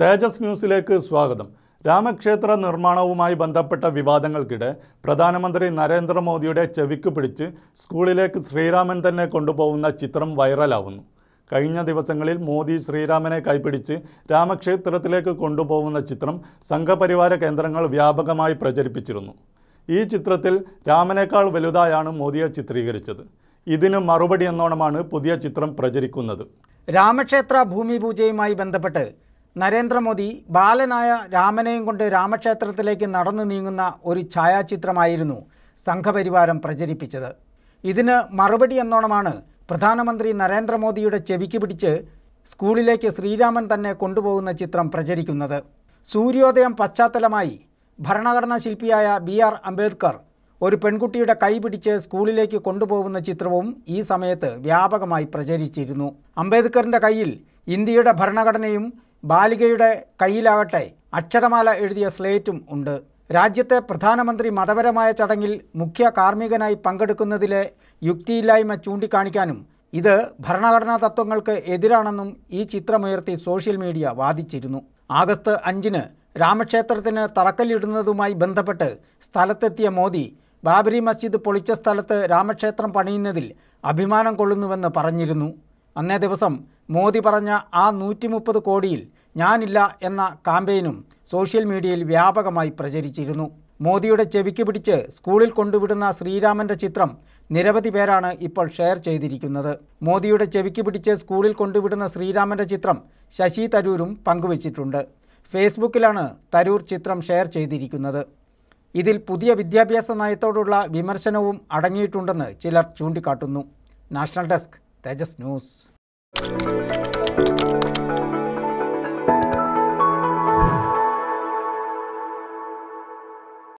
തേജസ് ന്യൂസിലേക്ക് സ്വാഗതം രാമക്ഷേത്ര നിർമ്മാണവുമായി ബന്ധപ്പെട്ട വിവാദങ്ങൾക്കിടെ പ്രധാനമന്ത്രി നരേന്ദ്രമോദിയുടെ ചെവിക്ക് പിടിച്ച് സ്കൂളിലേക്ക് ശ്രീരാമൻ തന്നെ കൊണ്ടുപോകുന്ന ചിത്രം വൈറലാവുന്നു കഴിഞ്ഞ ദിവസങ്ങളിൽ മോദി ശ്രീരാമനെ കൈപിടിച്ച് രാമക്ഷേത്രത്തിലേക്ക് കൊണ്ടുപോകുന്ന ചിത്രം സംഘപരിവാര കേന്ദ്രങ്ങൾ വ്യാപകമായി പ്രചരിപ്പിച്ചിരുന്നു ഈ ചിത്രത്തിൽ രാമനേക്കാൾ വലുതായാണ് മോദിയെ ചിത്രീകരിച്ചത് ഇതിന് മറുപടി എന്നോണമാണ് പുതിയ ചിത്രം പ്രചരിക്കുന്നത് രാമക്ഷേത്ര ഭൂമി പൂജയുമായി ബന്ധപ്പെട്ട് നരേന്ദ്രമോദി ബാലനായ രാമനെയും കൊണ്ട് രാമക്ഷേത്രത്തിലേക്ക് നടന്നു നീങ്ങുന്ന ഒരു ഛായാചിത്രമായിരുന്നു സംഘപരിവാരം പ്രചരിപ്പിച്ചത് ഇതിന് മറുപടി എന്നോണമാണ് പ്രധാനമന്ത്രി നരേന്ദ്രമോദിയുടെ ചെവിക്ക് പിടിച്ച് സ്കൂളിലേക്ക് ശ്രീരാമൻ തന്നെ കൊണ്ടുപോകുന്ന ചിത്രം പ്രചരിക്കുന്നത് സൂര്യോദയം പശ്ചാത്തലമായി ഭരണഘടനാ ശില്പിയായ ബി ആർ അംബേദ്കർ ഒരു പെൺകുട്ടിയുടെ കൈ പിടിച്ച് സ്കൂളിലേക്ക് കൊണ്ടുപോകുന്ന ചിത്രവും ഈ സമയത്ത് വ്യാപകമായി പ്രചരിച്ചിരുന്നു അംബേദ്കറിൻ്റെ കയ്യിൽ ഇന്ത്യയുടെ ഭരണഘടനയും ബാലികയുടെ കയ്യിലാകട്ടെ അക്ഷരമാല എഴുതിയ സ്ലേറ്റും ഉണ്ട് രാജ്യത്തെ പ്രധാനമന്ത്രി മതപരമായ ചടങ്ങിൽ മുഖ്യ കാർമ്മികനായി പങ്കെടുക്കുന്നതിലെ യുക്തിയില്ലായ്മ ചൂണ്ടിക്കാണിക്കാനും ഇത് ഭരണഘടനാ തത്വങ്ങൾക്ക് എതിരാണെന്നും ഈ ചിത്രമുയർത്തി സോഷ്യൽ മീഡിയ വാദിച്ചിരുന്നു ആഗസ്റ്റ് അഞ്ചിന് രാമക്ഷേത്രത്തിന് തറക്കല്ലിടുന്നതുമായി ബന്ധപ്പെട്ട് സ്ഥലത്തെത്തിയ മോദി ബാബരി മസ്ജിദ് പൊളിച്ച സ്ഥലത്ത് രാമക്ഷേത്രം പണിയുന്നതിൽ അഭിമാനം കൊള്ളുന്നുവെന്ന് പറഞ്ഞിരുന്നു അന്നേ ദിവസം മോദി പറഞ്ഞ ആ നൂറ്റി മുപ്പത് കോടിയിൽ ഞാനില്ല എന്ന കാമ്പയിനും സോഷ്യൽ മീഡിയയിൽ വ്യാപകമായി പ്രചരിച്ചിരുന്നു മോദിയുടെ ചെവിക്ക് പിടിച്ച് സ്കൂളിൽ കൊണ്ടുവിടുന്ന ശ്രീരാമൻ്റെ ചിത്രം നിരവധി പേരാണ് ഇപ്പോൾ ഷെയർ ചെയ്തിരിക്കുന്നത് മോദിയുടെ ചെവിക്ക് പിടിച്ച് സ്കൂളിൽ കൊണ്ടുവിടുന്ന ശ്രീരാമൻ്റെ ചിത്രം ശശി തരൂരും പങ്കുവച്ചിട്ടുണ്ട് ഫേസ്ബുക്കിലാണ് തരൂർ ചിത്രം ഷെയർ ചെയ്തിരിക്കുന്നത് ഇതിൽ പുതിയ വിദ്യാഭ്യാസ നയത്തോടുള്ള വിമർശനവും അടങ്ങിയിട്ടുണ്ടെന്ന് ചിലർ ചൂണ്ടിക്കാട്ടുന്നു national desk Tejas news Thank you.